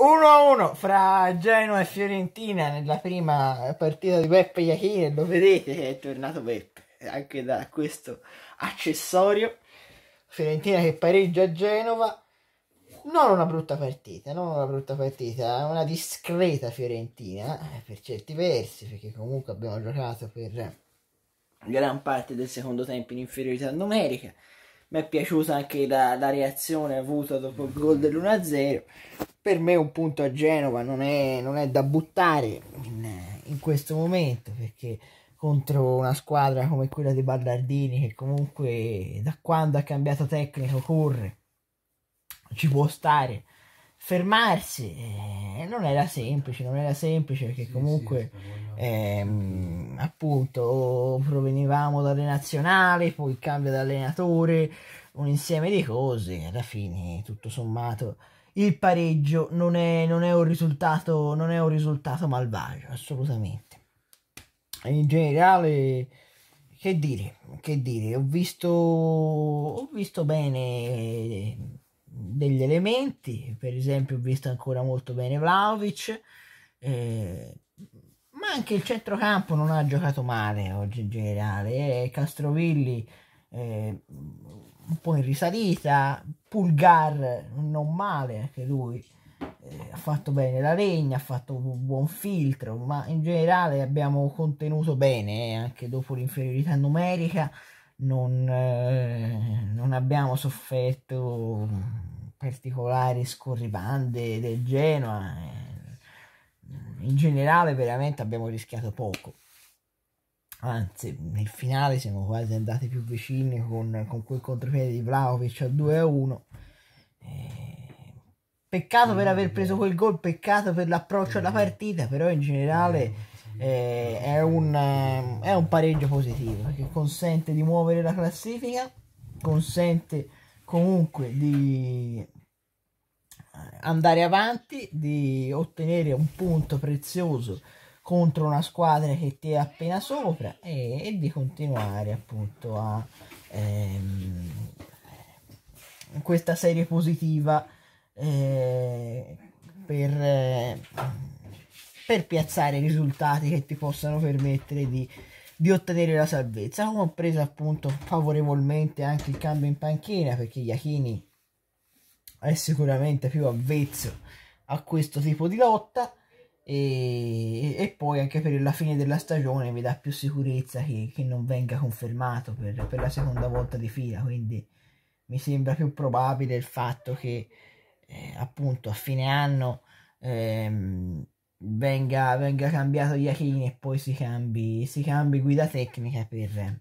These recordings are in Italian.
1-1 fra Genoa e Fiorentina nella prima partita di Beppe Iachini, lo vedete che è tornato Beppe anche da questo accessorio. Fiorentina che pareggia a Genova, non una brutta partita, non una brutta partita, una discreta Fiorentina eh, per certi versi, perché comunque abbiamo giocato per gran parte del secondo tempo in inferiorità numerica mi è piaciuta anche la, la reazione avuta dopo il gol dell'1-0 per me un punto a Genova non è, non è da buttare in, in, questo momento perché contro una squadra come quella di Ballardini che comunque da quando ha cambiato tecnico corre ci può stare fermarsi eh, non era semplice non era semplice perché comunque ehm, appunto provenivamo dalle nazionali poi cambio d'allenatore un insieme di cose alla fine tutto sommato il pareggio non è, non è, un, risultato, non è un risultato malvagio, assolutamente. In generale, che dire, che dire, ho visto, ho visto bene degli elementi, per esempio ho visto ancora molto bene Vlaovic, eh, ma anche il centrocampo non ha giocato male oggi in generale, eh, Castrovilli eh, un po' in risalita, Pulgar non male anche lui, eh, ha fatto bene la legna, ha fatto un buon filtro, ma in generale abbiamo contenuto bene eh, anche dopo l'inferiorità numerica, non, eh, non abbiamo sofferto particolari scorribande del Genoa, eh. in generale veramente abbiamo rischiato poco anzi nel finale siamo quasi andati più vicini con, con quel contropiede di Vlaovic a 2 a 1 peccato per aver preso quel gol peccato per l'approccio alla partita però in generale eh, è, un, è un pareggio positivo perché consente di muovere la classifica consente comunque di andare avanti di ottenere un punto prezioso contro una squadra che ti è appena sopra e, e di continuare appunto a ehm, questa serie positiva eh, per, eh, per, piazzare risultati che ti possano permettere di, di, ottenere la salvezza, come ho preso appunto favorevolmente anche il cambio in panchina perché Iachini è sicuramente più avvezzo a questo tipo di lotta e, e, poi anche per la fine della stagione mi dà più sicurezza che, che non venga confermato per, per, la seconda volta di fila quindi mi sembra più probabile il fatto che eh, appunto a fine anno ehm, venga, venga, cambiato Iachini e poi si cambi, si cambi guida tecnica per, eh,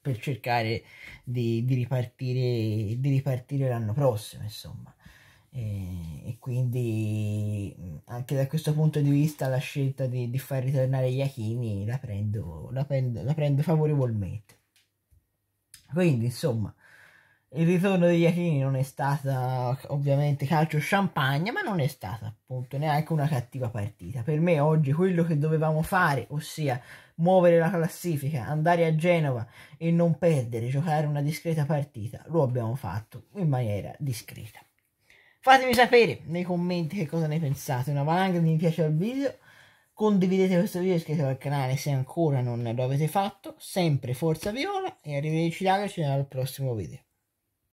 per cercare di, di, ripartire, di ripartire l'anno prossimo insomma e, quindi mm, anche da questo punto di vista la scelta di, di far ritornare Iachini la prendo, la, prendo, la prendo favorevolmente. Quindi insomma il ritorno degli Iachini non è stata ovviamente calcio champagne ma non è stata appunto neanche una cattiva partita. Per me oggi quello che dovevamo fare, ossia muovere la classifica, andare a Genova e non perdere, giocare una discreta partita, lo abbiamo fatto in maniera discreta. Fatemi sapere nei commenti che cosa ne pensate. Una valanga di mi piace al video. Condividete questo video e iscrivetevi al canale se ancora non lo avete fatto. Sempre Forza Viola e arrivederci ragazzi al prossimo video.